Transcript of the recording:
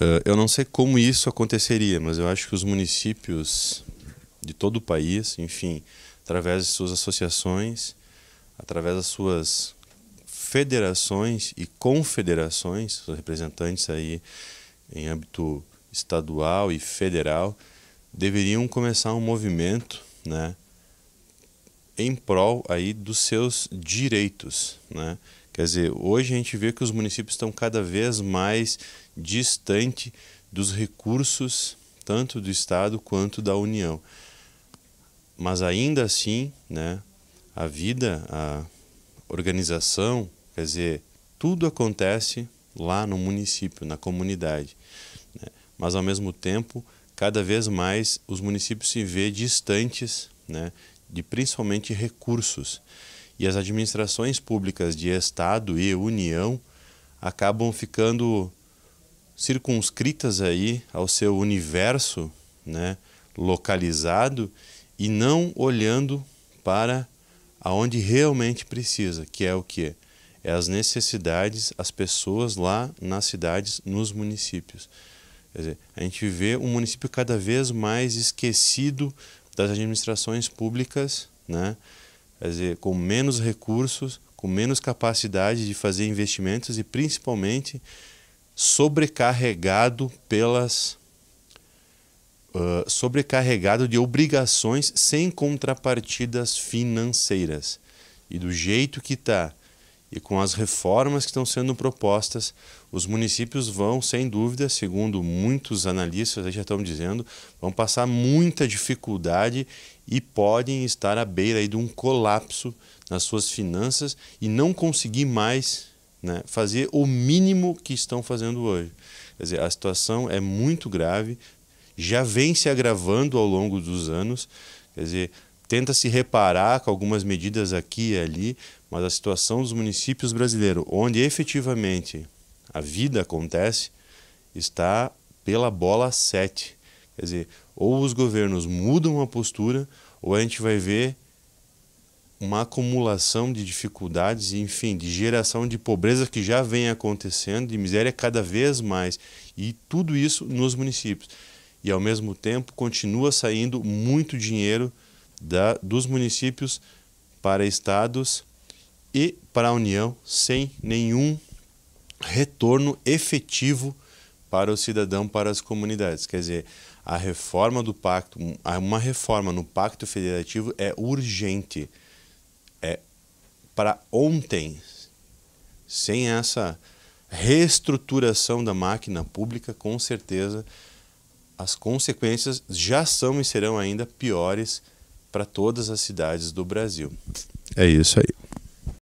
Eh, eu não sei como isso aconteceria, mas eu acho que os municípios de todo o país, enfim, através de suas associações, através das suas federações e confederações, seus representantes aí em âmbito estadual e federal, deveriam começar um movimento, né, em prol aí dos seus direitos, né? Quer dizer, hoje a gente vê que os municípios estão cada vez mais distante dos recursos tanto do Estado quanto da União. Mas ainda assim, né, a vida, a organização, quer dizer, tudo acontece lá no município, na comunidade. Né? Mas ao mesmo tempo, cada vez mais os municípios se vê distantes, né, de principalmente recursos e as administrações públicas de Estado e União acabam ficando circunscritas aí ao seu universo né, localizado e não olhando para aonde realmente precisa, que é o que? É as necessidades, as pessoas lá nas cidades, nos municípios. Quer dizer, a gente vê um município cada vez mais esquecido das administrações públicas, né? quer dizer, com menos recursos, com menos capacidade de fazer investimentos e principalmente sobrecarregado pelas uh, sobrecarregado de obrigações sem contrapartidas financeiras e do jeito que está e com as reformas que estão sendo propostas, os municípios vão, sem dúvida, segundo muitos analistas já estão dizendo, vão passar muita dificuldade e podem estar à beira de um colapso nas suas finanças e não conseguir mais né, fazer o mínimo que estão fazendo hoje. Quer dizer, a situação é muito grave, já vem se agravando ao longo dos anos. Quer dizer, tenta se reparar com algumas medidas aqui e ali, mas a situação dos municípios brasileiros, onde efetivamente a vida acontece, está pela bola 7. Quer dizer, ou os governos mudam a postura, ou a gente vai ver uma acumulação de dificuldades, enfim, de geração de pobreza que já vem acontecendo, de miséria cada vez mais. E tudo isso nos municípios. E ao mesmo tempo continua saindo muito dinheiro da, dos municípios para estados e para a União, sem nenhum retorno efetivo para o cidadão, para as comunidades. Quer dizer, a reforma do pacto, uma reforma no pacto federativo é urgente. É para ontem. Sem essa reestruturação da máquina pública, com certeza as consequências já são e serão ainda piores para todas as cidades do Brasil. É isso aí.